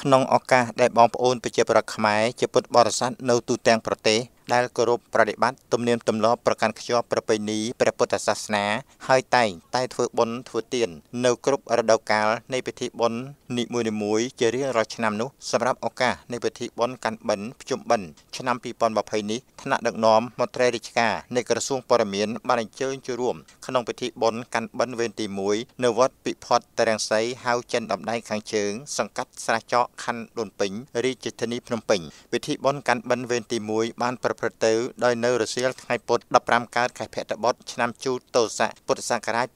ក្នុងឱកាសដែលបងប្អូនប្រជាប្រដ្ឋខ្មែរជាពុទ្ធបរិស័ទនៅទូទាំងប្រទេសដែលគោរពប្រតិបត្តិទំនៀមទម្លាប់ប្រកាន់ខ្ជាប់ប្រពៃណីព្រះពុទ្ធសាសនា ហើយតែងតែធ្វើបុណ្យធ្វើទាន នៅគ្រប់រដូវកាលនៃពិធីបុណ្យនីមួយៗជារៀងរាល់ឆ្នាំនោះសម្រាប់ឱកាសនៃពិធីបុណ្យកាន់បិណ្ឌភ្ជុំបិណ្ឌឆ្នាំ2020នេះថ្នាក់ដឹកនាំមន្ត្រីរាជការ នៃក្រសួងព័ត៌មានបានអញ្ជើញចូលរួម ក្នុងពិធីបុណ្យកាន់បិណ្ឌវេនទី1នៅវត្តពិផុតតរាំងសីហៅចិនដំដែងខាងជើងសង្កាត់ស្រះចកខណ្ឌដូនពេញរាជធានីភ្នំពេញពិធីបុណ្យកាន់បិណ្ឌវេនទី1បានប្រព្រឹត្តទៅដោយនៅរសៀលថ្ងៃពុធ15កើតខែភទ្របទឆ្នាំជូតោស័កពុទ្ធសករាជ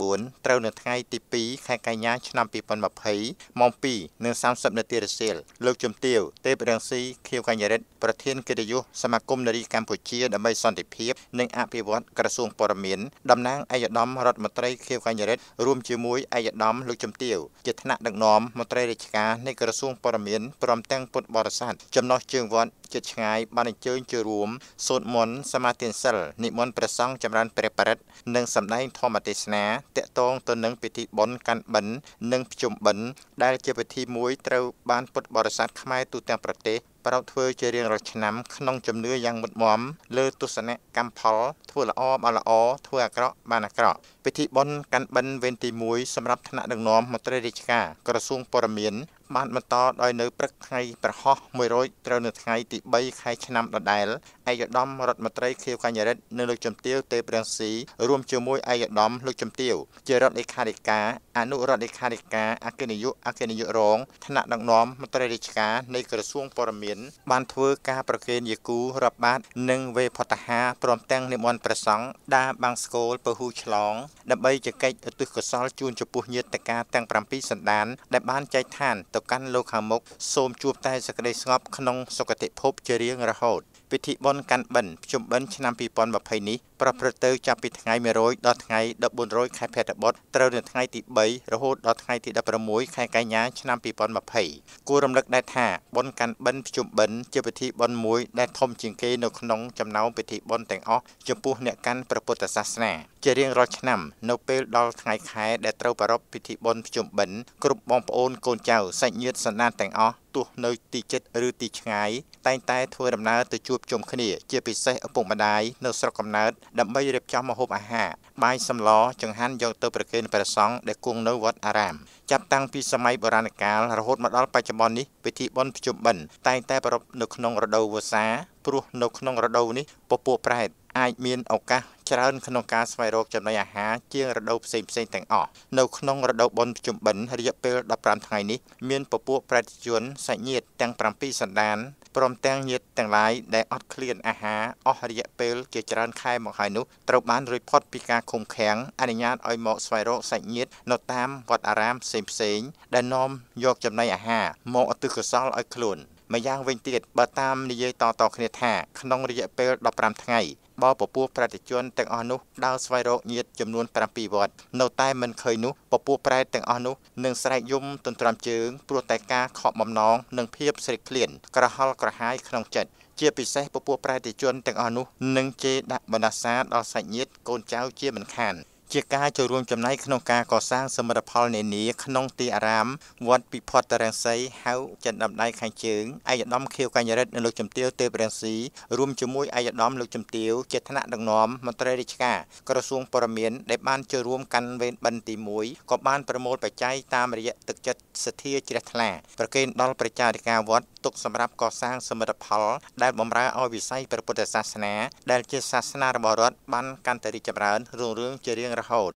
2564ត្រូវនៅថ្ងៃទី2ខែកញ្ញា ឆ្នាំ2020ម៉ោង2:30នាទីរសៀលលោកជំទាវទេពរងស៊ីខៀវកញ្ញរិទ្ធប្រធានកិត្តិយសសមាគមនារីកម្ពុជាដើម្បីសន្តិភាពនិងអភិវឌ្ឍក្រសួងព័ត៌មានតំណាងឯកឧត្តមរដ្ឋមន្ត្រីខៀវកញ្ញរិទ្ធរួមជាមួយឯកឧត្តមលោកជំទាវជាថ្នាក់ដឹកនាំមន្ត្រីរាជការនៃក្រសួងព័ត៌មានព្រមទាំងពុទ្ធបរិស័ទចំណោះជើងវត្តជិតឆ្ងាយបានអញ្ជើញចូលរួមសូត្រមន្តសមាទានសិលនិមន្តព្រះសង្ឃចម្រើនព្រះបរិត្តនិងសម្ដែងធម្មទេសនាតកតងទៅនឹងពិធីបុណ្យកាន់បិណ្ឌនិងភ្ជុំបិណ្ឌដែល ជាពិធីមួយត្រូវបានពុទ្ធបរិស័ទខ្មែរទូទាំងប្រទេសប្រោតធ្វើជារៀងរាល់ឆ្នាំក្នុងជំនឿយ៉ាងមុតមមលើទស្សនៈកម្មផលធ្វើល្អបានល្អធ្វើអាក្រក់បានអាក្រក់ពិធីបុណ្យកាន់បិណ្ឌវេនទី1សម្រាប់ថ្នាក់ដឹកនាំមន្ត្រីរាជការក្រសួងព័ត៌មានបានបន្តដោយនៅព្រឹកថ្ងៃប្រហោះ100ត្រូវនៅថ្ងៃទី3ខែឆ្នាំដដែលឯកឧត្តមរដ្ឋមន្ត្រីខៀវកញ្ញរិទ្ធនិងលោកជំទាវទេព្រាំងស៊ីរួមជាមួយឯកឧត្តមលោកជំទាវជារដ្ឋលេខាធិការអនុរដ្ឋលេខាធិការអគ្គនាយកអគ្គនាយករងថ្នាក់ដឹកនាំមន្ត្រីរាជការនៃក្រសួងព័ត៌មានបានធ្វើការប្រគេនយាគូរាប់បាតនិងវេផតហាព្រមទាំងនិមន្តព្រះសង្ឃដាបាំងស្គលពហូឆ្លងដើម្បីជកិច្ចឧទ្ទិសកុសលជូនចំពោះញាតិការទាំង7សន្តានដែលបានចែកឋានទៅកាន់លោកខាងមុខសូមជួបតែសេចក្តីស្ងប់ក្នុងសុគតិភពជារៀងរហូតពិធីបុណ្យកាន់បិណ្ឌភ្ជុំបិណ្ឌឆ្នាំ2020នេះប្រព្រឹត្តទៅចាប់ពីថ្ងៃ100ដល់ថ្ងៃ14ខែភទ្របទត្រូវនៅថ្ងៃទី3រហូតដល់ថ្ងៃទី16ខែកញ្ញាឆ្នាំ2020គួររំលឹកដែរថាបុណ្យកាន់បិណ្ឌភ្ជុំបិណ្ឌជាពិធីបុណ្យមួយដែលធំជាងគេនៅក្នុងចំណោមពិធីបុណ្យទាំងអស់ចំពោះអ្នកកាន់ព្រះពុទ្ធសាសនា ជារៀងរាល់ឆ្នាំ នៅពេលដល់ថ្ងៃខែដែលត្រូវប្រារព្ធពិធីបុណ្យភ្ជុំបិណ្ឌគ្រប់បងប្អូនកូនចៅសាច់ញាតិសន្តានទាំងអស់ទោះនៅទីជិតឬទីឆ្ងាយតែងតែធ្វើដំណើរទៅជួបជុំគ្នា ជាពិសេសឪពុកម្ដាយនៅស្រុកកំណើតដើម្បីរៀបចំម្ហូបអាហារបាយសម្លចង្ហាន់យកទៅប្រគេនព្រះសង្ឃដែលគង់នៅវត្តអារាមចាប់តាំងពីសម័យបុរាណកាលរហូតមកដល់បច្ចុប្បន្ននេះពិធីបុណ្យភ្ជុំបិណ្ឌតែងតែប្រារព្ធនៅក្នុងរដូវវស្សាព្រោះនៅក្នុងរដូវនេះពពួកប្រែតអាចមានឱកាសច្រើនក្នុងការស្វែងរកចំណីអាហារជាងរដូវផ្សេងផ្សេងទាំងអស់នៅក្នុងរដូវបុណ្យភ្ជុំបិណ្ឌរយៈពេល15ថ្ងៃនេះមានពពួកប្រតិជនសាច់ញាតិទាំង7សន្តានព្រមទាំងញាតិទាំងឡាយដែលអត់ឃ្លានអាហារអស់រយៈពេលជាច្រើនខែមកហើយនោះត្រូវបានរួចផុតពីការឃុំឃាំងអនុញ្ញាតឲ្យមកស្វែងរកសាច់ញាតិនៅតាមវត្តអារាមផ្សេងៗដែលនាំយកចំណីអាហារមកឧទ្ទិសកុសលឲ្យខ្លួន។ម្យ៉ាងវិញទៀតបើតាមនិយាយតតគ្នាថាក្នុងរយៈពេល15ថ្ងៃបបពពោះប្រតិជនទាំងអស់នោះដើរស្វែងរកញាតចំនួន7វត្តនៅតែមិនឃើញនោះពពោះប្រែតទាំងអស់នោះនឹងស្រែកយំ ទន្ទ្រាំជើងព្រោះតែការខកបំណងនិង ភាពស្រេកឃ្លានក្រហល់ក្រហាយក្នុងចិត្តជាពិសេសពពោះប្រតិជនទាំងអស់នោះនឹងជេរដាក់បណ្ដាសាដល់សាច់ញាតកូនចៅជាមិនខានជាការចូលរួមចំណែកក្នុងការកសាងសមិទ្ធផលនានាក្នុងទីអារាមវត្តពិផុតរង្សីហៅចិនដំដៃខាងជើងឯកឧត្តមខៀវកញ្ញរិទ្ធនិងលោកជំទាវទេពរង្សីរួមជាមួយឯកឧត្តមលោកជំទាវជាថ្នាក់ដឹកនាំមន្ត្រីរាជការក្រសួងព័ត៌មានដែលបានចូលរួមកាន់វេនបិណ្ឌទី1ក៏បានប្រមូលបច្ច័យតាមរយៈទឹកចិត្តសទ្ធាជ្រះថ្លាប្រគេនដល់ប្រជាធិការវត្តទុកសម្រាប់កសាងសមិទ្ធផលដែលបម្រើឲ្យវិស័យព្រះពុទ្ធសាសនាដែលជាសាសនារបស់រដ្ឋបានកាន់តែរីកចម្រើនរុងរឿងជារៀងរហូត